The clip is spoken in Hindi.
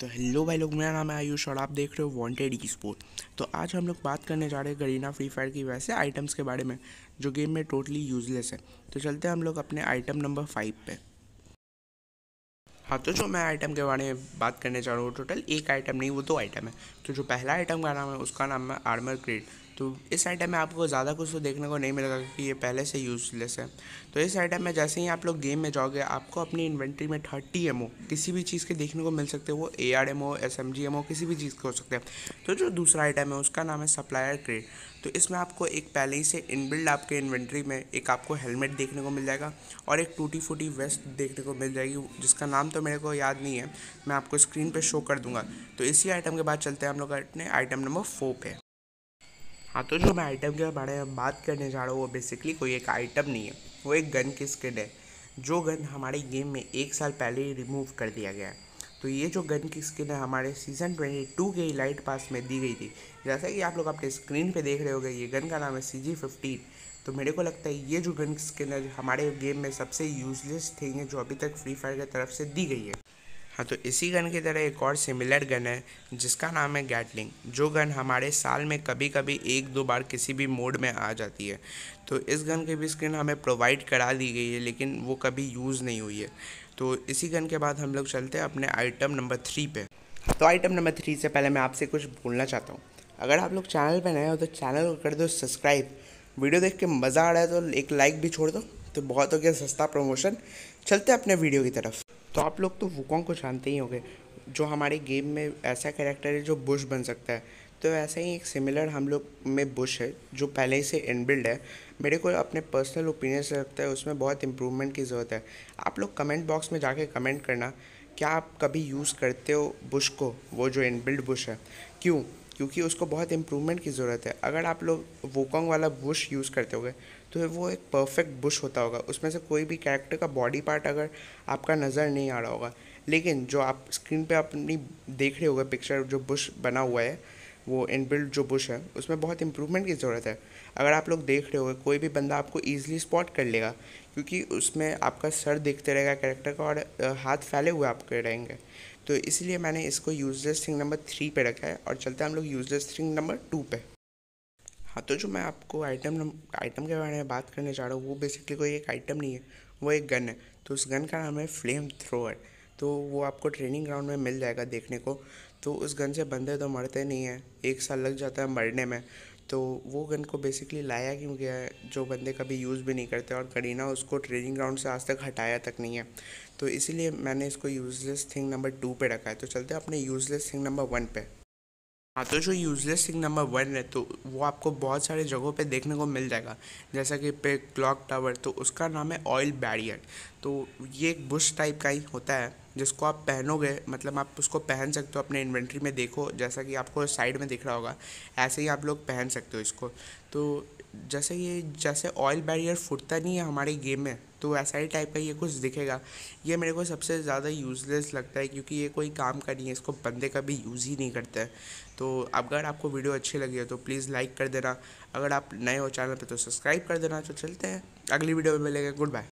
तो हेलो भाई लोग मेरा नाम है आयुष और आप देख रहे हो वांटेड ई स्पोर्ट तो आज हम लोग बात करने जा रहे हैं गरीना फ्री फायर की वैसे आइटम्स के बारे में जो गेम में टोटली यूजलेस है तो चलते हैं हम लोग अपने आइटम नंबर फाइव पे हाँ तो जो मैं आइटम के बारे में बात करने जा रहा हूँ टोटल एक आइटम नहीं वो दो आइटम है तो जो पहला आइटम का नाम है उसका नाम है आर्मर क्रेड तो इस आइटम में आपको ज़्यादा कुछ तो देखने को नहीं मिलेगा क्योंकि ये पहले से यूजलेस है तो इस आइटम में जैसे ही आप लोग गेम में जाओगे आपको अपनी इन्वेंट्री में थर्टी एम किसी भी चीज़ के देखने को मिल सकते हैं वो A R M O S M G M O किसी भी चीज़ के हो सकते हैं तो जो दूसरा आइटम है उसका नाम है सप्लायर क्रेड तो इसमें आपको एक पहले ही से इनबिल्ड आपके इन्वेंट्री में एक आपको हेलमेट देखने को मिल जाएगा और एक टूटी फूटी वेस्ट देखने को मिल जाएगी जिसका नाम तो मेरे को याद नहीं है मैं आपको स्क्रीन पर शो कर दूंगा तो इसी आइटम के बाद चलते हैं हम लोग अपने आइटम नंबर फोर पे हाँ तो जो मैं आइटम के बारे में बात करने जा रहा हूँ वो बेसिकली कोई एक आइटम नहीं है वो एक गन की स्किन है जो गन हमारे गेम में एक साल पहले ही रिमूव कर दिया गया है तो ये जो गन की स्किन है हमारे सीज़न ट्वेंटी टू के लाइट पास में दी गई थी जैसा कि आप लोग अपने स्क्रीन पे देख रहे हो ये गन का नाम है सी जी फिफ्टीन तो मेरे को लगता है ये जो गन की स्किन है हमारे गेम में सबसे यूजलेस थिंग है जो अभी तक फ्री फायर की तरफ से दी गई है हाँ तो इसी गन की तरह एक और सिमिलर गन है जिसका नाम है गैटलिंग जो गन हमारे साल में कभी कभी एक दो बार किसी भी मोड में आ जाती है तो इस गन की भी स्क्रीन हमें प्रोवाइड करा दी गई है लेकिन वो कभी यूज़ नहीं हुई है तो इसी गन के बाद हम लोग चलते हैं अपने आइटम नंबर थ्री पे तो आइटम नंबर थ्री से पहले मैं आपसे कुछ बोलना चाहता हूँ अगर आप लोग चैनल पर नए हो तो चैनल को कर दो सब्सक्राइब वीडियो देख के मज़ा आ रहा है तो एक लाइक भी छोड़ दो तो बहुत हो गया सस्ता प्रमोशन चलते अपने वीडियो की तरफ तो आप लोग तो वुकोंग को जानते ही होंगे जो हमारे गेम में ऐसा कैरेक्टर है जो बुश बन सकता है तो ऐसा ही एक सिमिलर हम लोग में बुश है जो पहले ही से इनबिल्ड है मेरे को अपने पर्सनल ओपिनियन से लगता है उसमें बहुत इम्प्रूवमेंट की ज़रूरत है आप लोग कमेंट बॉक्स में जाके कमेंट करना क्या आप कभी यूज़ करते हो बुश को वो जो इनबिल्ड बुश है क्यों क्योंकि उसको बहुत इम्प्रूवमेंट की ज़रूरत है अगर आप लोग वोकोंग वाला बुश यूज़ करते होगे तो वो एक परफेक्ट बुश होता होगा उसमें से कोई भी कैरेक्टर का बॉडी पार्ट अगर आपका नज़र नहीं आ रहा होगा लेकिन जो आप स्क्रीन पे अपनी देख रहे होगे पिक्चर जो बुश बना हुआ है वो इनबिल्ड जो बुश है उसमें बहुत इंप्रूवमेंट की ज़रूरत है अगर आप लोग देख रहे हो कोई भी बंदा आपको ईजिली स्पॉट कर लेगा क्योंकि उसमें आपका सर दिखते रहेगा कैरेक्टर का और हाथ फैले हुए आपके रहेंगे तो इसलिए मैंने इसको यूजलेस थिंग नंबर थ्री पे रखा है और चलते हैं हम लोग यूजलेस थिंग नंबर टू पे हाँ तो जो मैं आपको आइटम आइटम के बारे में बात करने जा रहा हूँ वो बेसिकली कोई एक आइटम नहीं है वो एक गन है तो उस गन का नाम है फ्लेम थ्रोअर तो वो आपको ट्रेनिंग ग्राउंड में मिल जाएगा देखने को तो उस गन से बंदे तो मरते नहीं हैं एक साल लग जाता है मरने में तो वो गन को बेसिकली लाया क्यों गया है जो बंदे कभी यूज़ भी नहीं करते और करीना उसको ट्रेनिंग ग्राउंड से आज तक हटाया तक नहीं है तो इसीलिए मैंने इसको यूज़लेस थिंग नंबर टू पे रखा है तो चलते हैं अपने यूज़लेस थिंग नंबर वन पे हाँ तो जो यूज़लेस थिंग नंबर वन है तो वो आपको बहुत सारे जगहों पे देखने को मिल जाएगा जैसा कि पे क्लॉक टावर तो उसका नाम है ऑयल बैरियर तो ये एक बुश टाइप का ही होता है जिसको आप पहनोगे मतलब आप उसको पहन सकते हो अपने इन्वेंट्री में देखो जैसा कि आपको साइड में दिख रहा होगा ऐसे ही आप लोग पहन सकते हो इसको तो जैसे ये जैसे ऑयल बैरियर फुटता नहीं है हमारे गेम में तो वैसा ही टाइप का ये कुछ दिखेगा ये मेरे को सबसे ज़्यादा यूज़लेस लगता है क्योंकि ये कोई काम का नहीं है इसको बंदे कभी यूज़ ही नहीं करते हैं तो अगर आपको वीडियो अच्छी लगी है तो प्लीज़ लाइक कर देना अगर आप नए हो चैनल पर तो सब्सक्राइब कर देना तो चलते हैं अगली वीडियो में मिलेंगे गुड बाय